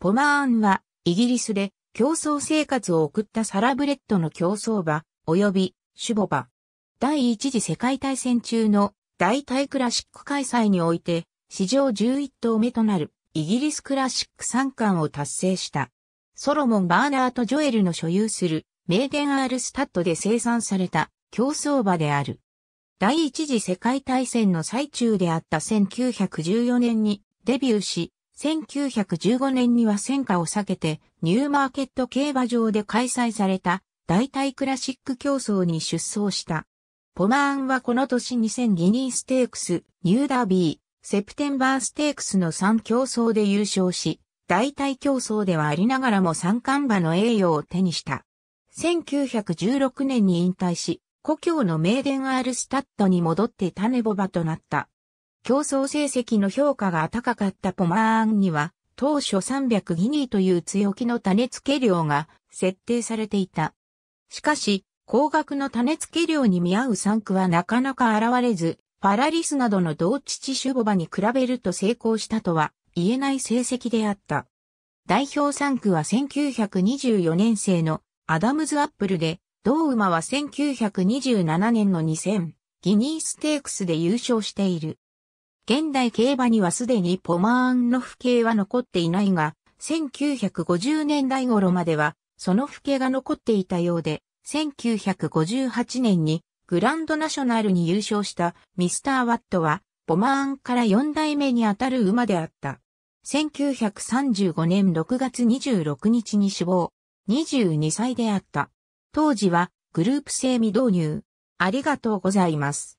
ポマーンは、イギリスで競争生活を送ったサラブレッドの競争馬、及び、シュボ馬。第一次世界大戦中の大体クラシック開催において、史上11頭目となるイギリスクラシック三冠を達成した。ソロモン・バーナーとジョエルの所有するメーデン・アール・スタッドで生産された競争馬である。第一次世界大戦の最中であった1914年にデビューし、1915年には戦火を避けてニューマーケット競馬場で開催された代替クラシック競争に出走した。ポマーンはこの年2000ギニーステークス、ニューダービー、セプテンバーステークスの3競争で優勝し、代替競争ではありながらも三冠馬の栄誉を手にした。1916年に引退し、故郷のメーデンアールスタッドに戻って種ボバとなった。競争成績の評価が高かったポマーンには、当初300ギニーという強気の種付け量が設定されていた。しかし、高額の種付け量に見合う産区はなかなか現れず、パラリスなどの同父種母場に比べると成功したとは言えない成績であった。代表産区は1924年生のアダムズアップルで、同馬は1927年の2000ギニーステークスで優勝している。現代競馬にはすでにポマーンの父兄は残っていないが、1950年代頃までは、その父兄が残っていたようで、1958年にグランドナショナルに優勝したミスター・ワットは、ポマーンから4代目にあたる馬であった。1935年6月26日に死亡、22歳であった。当時はグループ制未導入。ありがとうございます。